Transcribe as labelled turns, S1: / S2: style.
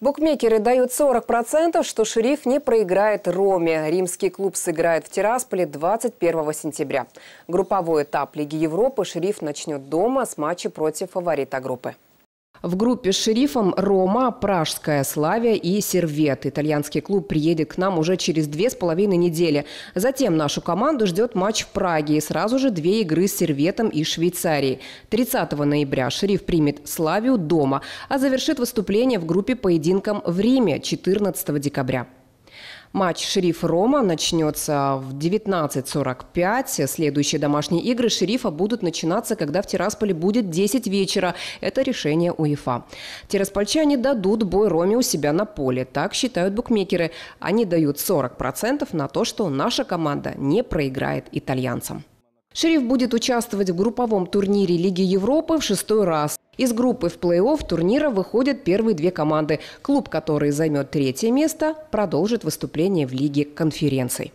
S1: Букмекеры дают 40%, что шериф не проиграет Роме. Римский клуб сыграет в Тирасполе 21 сентября. Групповой этап Лиги Европы шериф начнет дома с матча против фаворита группы. В группе с шерифом «Рома», «Пражская Славия» и «Сервет». Итальянский клуб приедет к нам уже через две с половиной недели. Затем нашу команду ждет матч в Праге и сразу же две игры с «Серветом» и Швейцарией. 30 ноября шериф примет «Славию» дома, а завершит выступление в группе поединком в Риме 14 декабря. Матч «Шериф-Рома» начнется в 19.45. Следующие домашние игры «Шерифа» будут начинаться, когда в Тирасполе будет 10 вечера. Это решение УЕФА. Тираспольчане дадут бой Роме у себя на поле. Так считают букмекеры. Они дают 40% на то, что наша команда не проиграет итальянцам. Шериф будет участвовать в групповом турнире Лиги Европы в шестой раз. Из группы в плей-офф турнира выходят первые две команды. Клуб, который займет третье место, продолжит выступление в Лиге конференций.